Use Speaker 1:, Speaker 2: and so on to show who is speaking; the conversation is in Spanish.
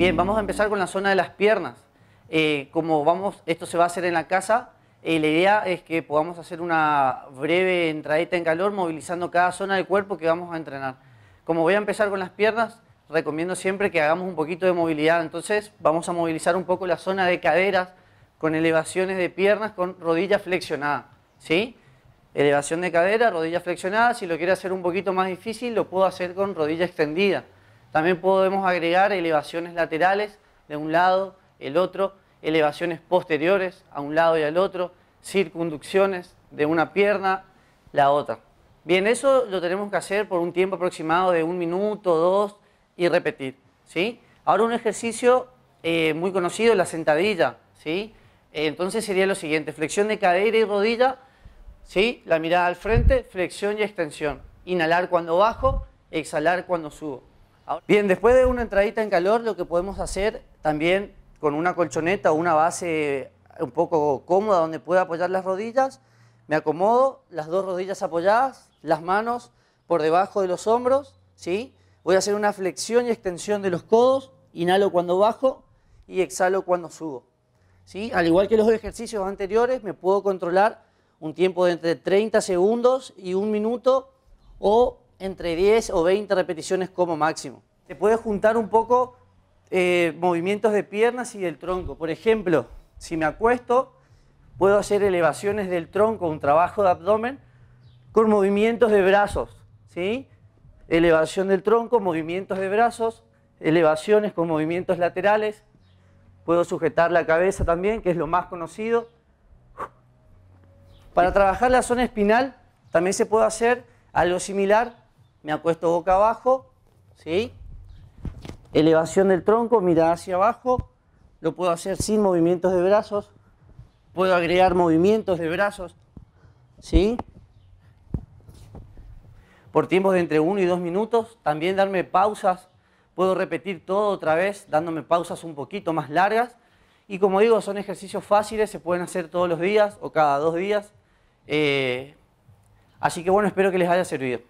Speaker 1: Bien, mm. vamos a empezar con la zona de las piernas. Eh, como vamos, esto se va a hacer en la casa, eh, la idea es que podamos hacer una breve entradita en calor movilizando cada zona del cuerpo que vamos a entrenar. Como voy a empezar con las piernas, recomiendo siempre que hagamos un poquito de movilidad. Entonces vamos a movilizar un poco la zona de caderas con elevaciones de piernas con rodilla flexionada. ¿sí? Elevación de cadera, rodilla flexionada. Si lo quiere hacer un poquito más difícil, lo puedo hacer con rodilla extendida. También podemos agregar elevaciones laterales de un lado, el otro, elevaciones posteriores a un lado y al otro, circunducciones de una pierna, la otra. Bien, eso lo tenemos que hacer por un tiempo aproximado de un minuto, dos y repetir. ¿sí? Ahora un ejercicio eh, muy conocido, la sentadilla. ¿sí? Entonces sería lo siguiente, flexión de cadera y rodilla, ¿sí? la mirada al frente, flexión y extensión. Inhalar cuando bajo, exhalar cuando subo. Bien, después de una entradita en calor, lo que podemos hacer también con una colchoneta o una base eh, un poco cómoda donde pueda apoyar las rodillas, me acomodo, las dos rodillas apoyadas, las manos por debajo de los hombros, ¿sí? Voy a hacer una flexión y extensión de los codos, inhalo cuando bajo y exhalo cuando subo. ¿Sí? Al igual que los ejercicios anteriores, me puedo controlar un tiempo de entre 30 segundos y un minuto o entre 10 o 20 repeticiones como máximo. Se puede juntar un poco eh, movimientos de piernas y del tronco. Por ejemplo, si me acuesto, puedo hacer elevaciones del tronco, un trabajo de abdomen, con movimientos de brazos. ¿sí? Elevación del tronco, movimientos de brazos, elevaciones con movimientos laterales. Puedo sujetar la cabeza también, que es lo más conocido. Para trabajar la zona espinal, también se puede hacer algo similar, me acuesto boca abajo, ¿sí? Elevación del tronco, mira hacia abajo, lo puedo hacer sin movimientos de brazos, puedo agregar movimientos de brazos, ¿sí? Por tiempos de entre 1 y 2 minutos, también darme pausas, puedo repetir todo otra vez, dándome pausas un poquito más largas. Y como digo, son ejercicios fáciles, se pueden hacer todos los días o cada dos días. Eh, así que bueno, espero que les haya servido.